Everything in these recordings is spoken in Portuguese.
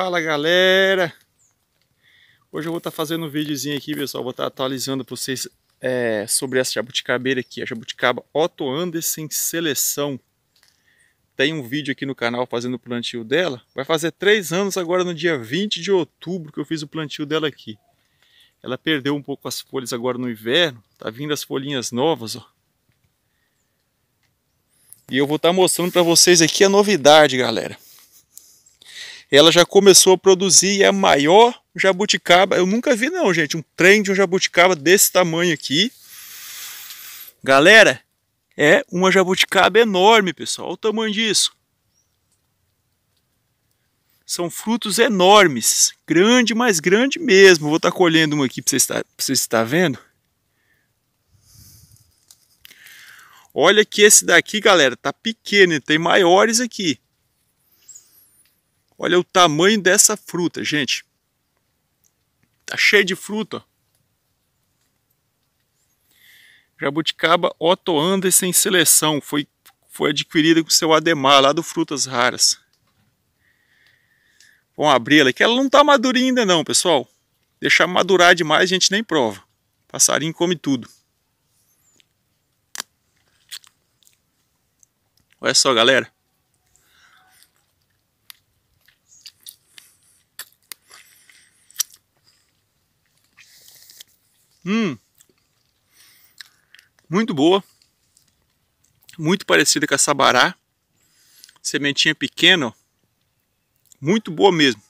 Fala galera! Hoje eu vou estar tá fazendo um videozinho aqui, pessoal. Vou estar tá atualizando para vocês é, sobre essa jabuticabeira aqui, a jabuticaba Otto Anderson Seleção. Tem um vídeo aqui no canal fazendo o plantio dela. Vai fazer três anos agora no dia 20 de outubro que eu fiz o plantio dela aqui. Ela perdeu um pouco as folhas agora no inverno. Tá vindo as folhinhas novas, ó. E eu vou estar tá mostrando para vocês aqui a novidade, galera ela já começou a produzir e é a maior jabuticaba. Eu nunca vi, não, gente, um trem de um jabuticaba desse tamanho aqui. Galera, é uma jabuticaba enorme, pessoal. Olha o tamanho disso. São frutos enormes, grande, mais grande mesmo. Vou estar tá colhendo uma aqui para vocês estar tá, tá vendo. Olha que esse daqui, galera, tá pequeno, tem maiores aqui. Olha o tamanho dessa fruta, gente. Tá cheio de fruta. Jabuticaba Otto Andersen Seleção. Foi, foi adquirida com seu Ademar, lá do Frutas Raras. Vamos abrir ela, que ela não tá madurinha ainda não, pessoal. Deixar madurar demais a gente nem prova. Passarinho come tudo. Olha só, galera. Hum, muito boa. Muito parecida com a sabará. Sementinha pequena. Muito boa mesmo.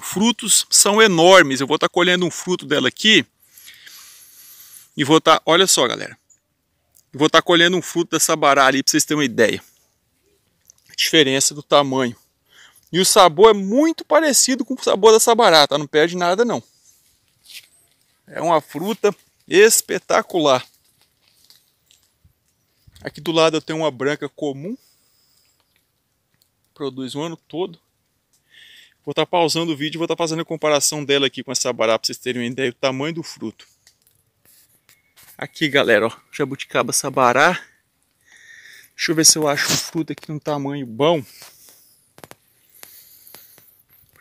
Frutos são enormes. Eu vou estar tá colhendo um fruto dela aqui. E vou estar... Tá, olha só, galera. vou estar tá colhendo um fruto dessa bará ali para vocês terem uma ideia. A diferença do tamanho. E o sabor é muito parecido com o sabor dessa barata. Tá? Não perde nada não. É uma fruta espetacular. Aqui do lado eu tenho uma branca comum. Produz o ano todo. Vou estar tá pausando o vídeo e vou estar tá fazendo a comparação dela aqui com essa barata para vocês terem uma ideia do tamanho do fruto. Aqui galera, ó, jabuticaba sabará. Deixa eu ver se eu acho um fruto aqui num tamanho bom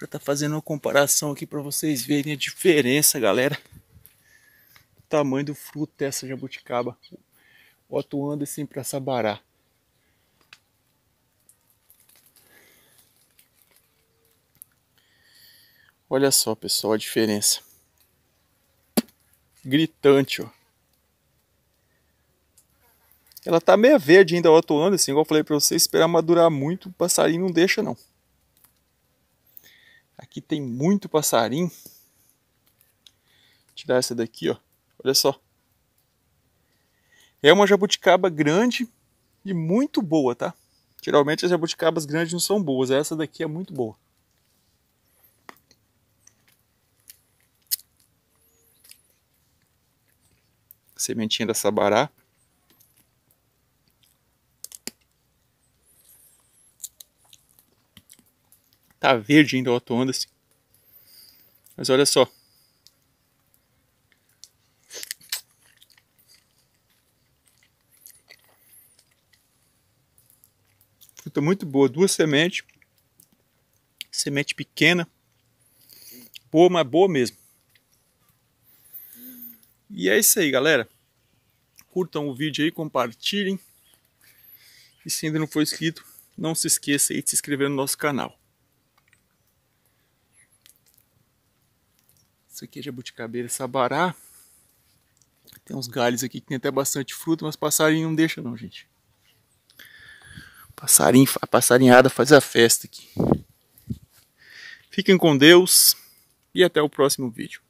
estar tá fazendo uma comparação aqui para vocês verem a diferença, galera. O tamanho do fruto dessa jabuticaba. o atuando assim para Sabará. Olha só, pessoal, a diferença. Gritante, ó. Ela tá meio verde ainda, atuando assim, igual eu falei pra vocês, esperar madurar muito, o passarinho não deixa, não. Aqui tem muito passarinho. Vou tirar essa daqui, ó. Olha só. É uma jabuticaba grande e muito boa, tá? Geralmente as jabuticabas grandes não são boas, essa daqui é muito boa. Sementinha da sabará. Tá verde ainda o auto-ondas. Assim. Mas olha só. Fruta muito boa, duas sementes. Semente pequena. Boa, mas boa mesmo. E é isso aí, galera. Curtam o vídeo aí, compartilhem. E se ainda não for inscrito, não se esqueça aí de se inscrever no nosso canal. Isso aqui é jabuticabeira sabará. Tem uns galhos aqui que tem até bastante fruta, mas passarinho não deixa não, gente. Passarinho, a passarinhada faz a festa aqui. Fiquem com Deus e até o próximo vídeo.